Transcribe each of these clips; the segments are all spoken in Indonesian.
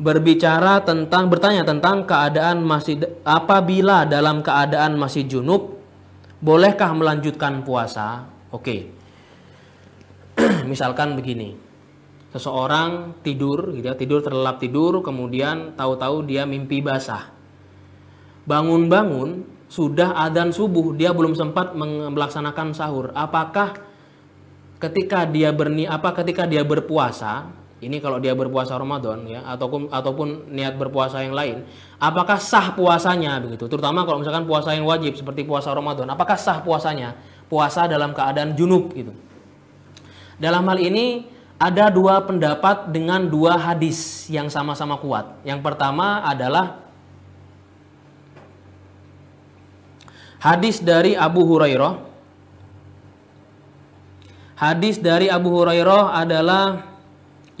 berbicara tentang bertanya tentang keadaan masih apabila dalam keadaan masih junub bolehkah melanjutkan puasa? Oke. Okay. Misalkan begini. Seseorang tidur gitu ya, tidur terlelap tidur kemudian tahu-tahu dia mimpi basah. Bangun-bangun sudah adzan subuh dia belum sempat melaksanakan sahur. Apakah ketika dia berni apa ketika dia berpuasa ini kalau dia berpuasa Ramadan ya ataupun ataupun niat berpuasa yang lain, apakah sah puasanya begitu? Terutama kalau misalkan puasa yang wajib seperti puasa Ramadan, apakah sah puasanya? Puasa dalam keadaan junub gitu. Dalam hal ini ada dua pendapat dengan dua hadis yang sama-sama kuat. Yang pertama adalah hadis dari Abu Hurairah. Hadis dari Abu Hurairah adalah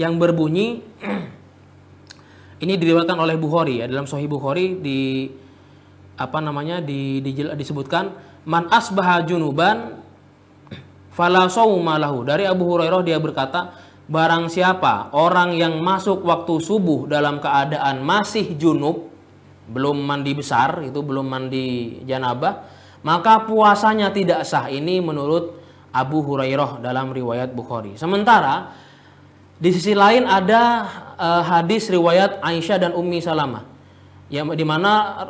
yang berbunyi ini diriwayatkan oleh Bukhari ya dalam Sahih Bukhari di apa namanya di, di disebutkan man asbaha junuban fala malahu dari Abu Hurairah dia berkata barang siapa orang yang masuk waktu subuh dalam keadaan masih junub belum mandi besar itu belum mandi janabah maka puasanya tidak sah ini menurut Abu Hurairah dalam riwayat Bukhari sementara di sisi lain ada uh, hadis riwayat Aisyah dan Ummi Salamah. yang di mana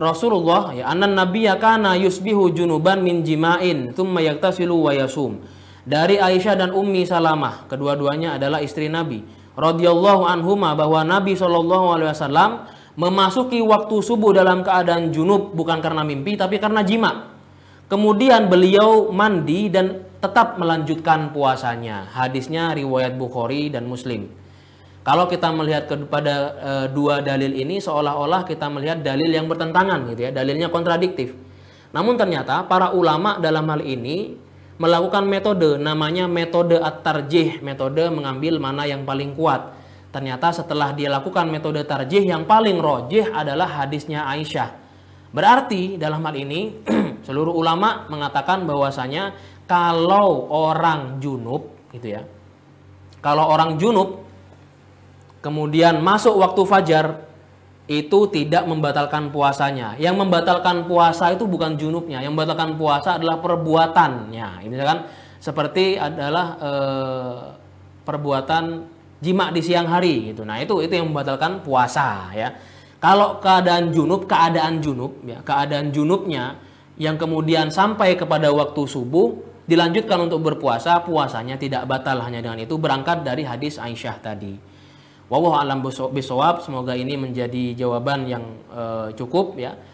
Rasulullah ya anan nabiyya kana yusbihu junuban min jima'in thumma yaktasilu wa yasum. Dari Aisyah dan Ummi Salamah, kedua-duanya adalah istri Nabi radhiyallahu anhuma bahwa Nabi Shallallahu alaihi wasallam memasuki waktu subuh dalam keadaan junub bukan karena mimpi tapi karena jima. Kemudian beliau mandi dan tetap melanjutkan puasanya. Hadisnya riwayat Bukhari dan Muslim. Kalau kita melihat kepada e, eh, dua dalil ini seolah-olah kita melihat dalil yang bertentangan gitu ya, dalilnya kontradiktif. Namun ternyata para ulama dalam hal ini melakukan metode namanya metode at-tarjih, metode mengambil mana yang paling kuat. Ternyata setelah dia lakukan metode tarjih yang paling rojih adalah hadisnya Aisyah. Berarti dalam hal ini seluruh ulama mengatakan bahwasanya kalau orang junub gitu ya. Kalau orang junub kemudian masuk waktu fajar itu tidak membatalkan puasanya. Yang membatalkan puasa itu bukan junubnya, yang membatalkan puasa adalah perbuatannya. Misalkan gitu seperti adalah e, perbuatan jima di siang hari gitu. Nah, itu itu yang membatalkan puasa ya. Kalau keadaan junub, keadaan junub ya, keadaan junubnya yang kemudian sampai kepada waktu subuh dilanjutkan untuk berpuasa, puasanya tidak batal hanya dengan itu berangkat dari hadis Aisyah tadi. Wallahu alam bisawab, semoga ini menjadi jawaban yang uh, cukup ya.